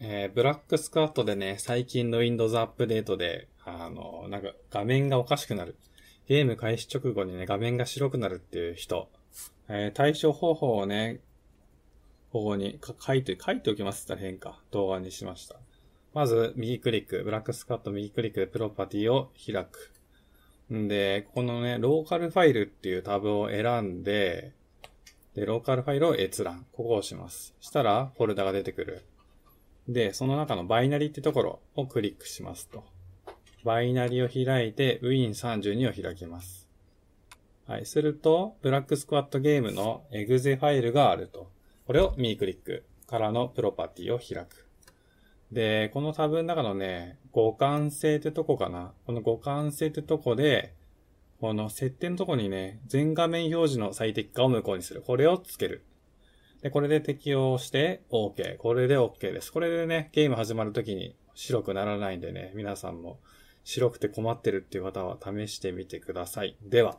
えー、ブラックスクワットでね、最近の Windows アップデートで、あの、なんか画面がおかしくなる。ゲーム開始直後にね、画面が白くなるっていう人。えー、対処方法をね、ここに書いて、書いておきますって変化。動画にしました。まず、右クリック、ブラックスカット右クリックでプロパティを開く。んで、ここのね、ローカルファイルっていうタブを選んで、で、ローカルファイルを閲覧。ここを押します。したら、フォルダが出てくる。で、その中のバイナリーってところをクリックしますと。バイナリーを開いて Win32 を開きます。はい。すると、ブラックスクワットゲームのエグゼファイルがあると。これを右クリックからのプロパティを開く。で、このタブの中のね、互換性ってとこかな。この互換性ってとこで、この設定のとこにね、全画面表示の最適化を無効にする。これをつける。で、これで適用して OK。これで OK です。これでね、ゲーム始まるときに白くならないんでね、皆さんも白くて困ってるっていう方は試してみてください。では。